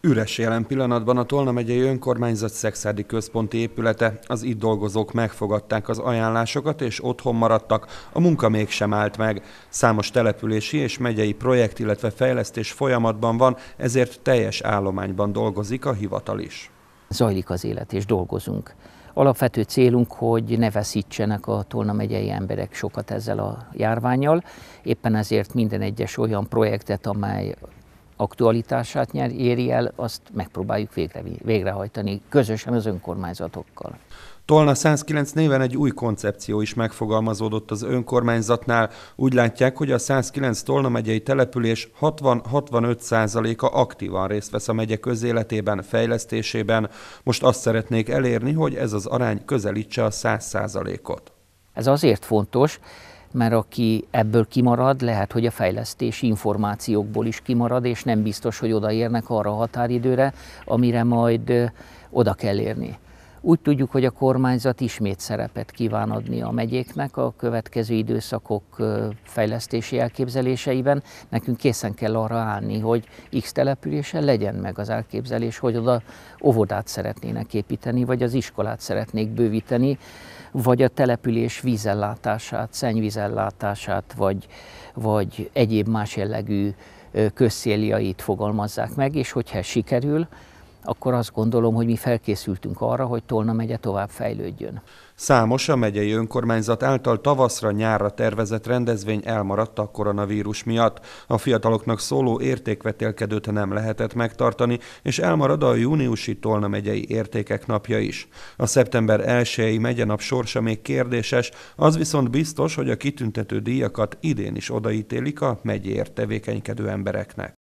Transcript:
Üres jelen pillanatban a Tolna megyei önkormányzat szexádi központi épülete. Az itt dolgozók megfogadták az ajánlásokat és otthon maradtak, a munka mégsem állt meg. Számos települési és megyei projekt, illetve fejlesztés folyamatban van, ezért teljes állományban dolgozik a hivatal is. Zajlik az élet és dolgozunk. Alapvető célunk, hogy ne veszítsenek a Tolna megyei emberek sokat ezzel a járványjal. Éppen ezért minden egyes olyan projektet, amely aktualitását nyer, éri el, azt megpróbáljuk végre, végrehajtani közösen az önkormányzatokkal. Tolna 109 néven egy új koncepció is megfogalmazódott az önkormányzatnál. Úgy látják, hogy a 109 Tolna megyei település 60-65%-a aktívan részt vesz a megye közéletében, fejlesztésében. Most azt szeretnék elérni, hogy ez az arány közelítse a 100%-ot. Ez azért fontos, mert aki ebből kimarad, lehet, hogy a fejlesztési információkból is kimarad, és nem biztos, hogy odaérnek arra a határidőre, amire majd oda kell érni. Úgy tudjuk, hogy a kormányzat ismét szerepet kíván adni a megyéknek a következő időszakok fejlesztési elképzeléseiben. Nekünk készen kell arra állni, hogy X településen legyen meg az elképzelés, hogy oda óvodát szeretnének építeni, vagy az iskolát szeretnék bővíteni, vagy a település vízellátását, szennyvízellátását, vagy, vagy egyéb más jellegű közszéliait fogalmazzák meg, és hogyha sikerül, akkor azt gondolom, hogy mi felkészültünk arra, hogy Tolna megye tovább fejlődjön. Számos a megyei önkormányzat által tavaszra-nyárra tervezett rendezvény elmaradt a koronavírus miatt. A fiataloknak szóló értékvetélkedőt nem lehetett megtartani, és elmarad a júniusi Tolna megyei értékek napja is. A szeptember 1-i megyenap sorsa még kérdéses, az viszont biztos, hogy a kitüntető díjakat idén is odaítélik a megyéért tevékenykedő embereknek.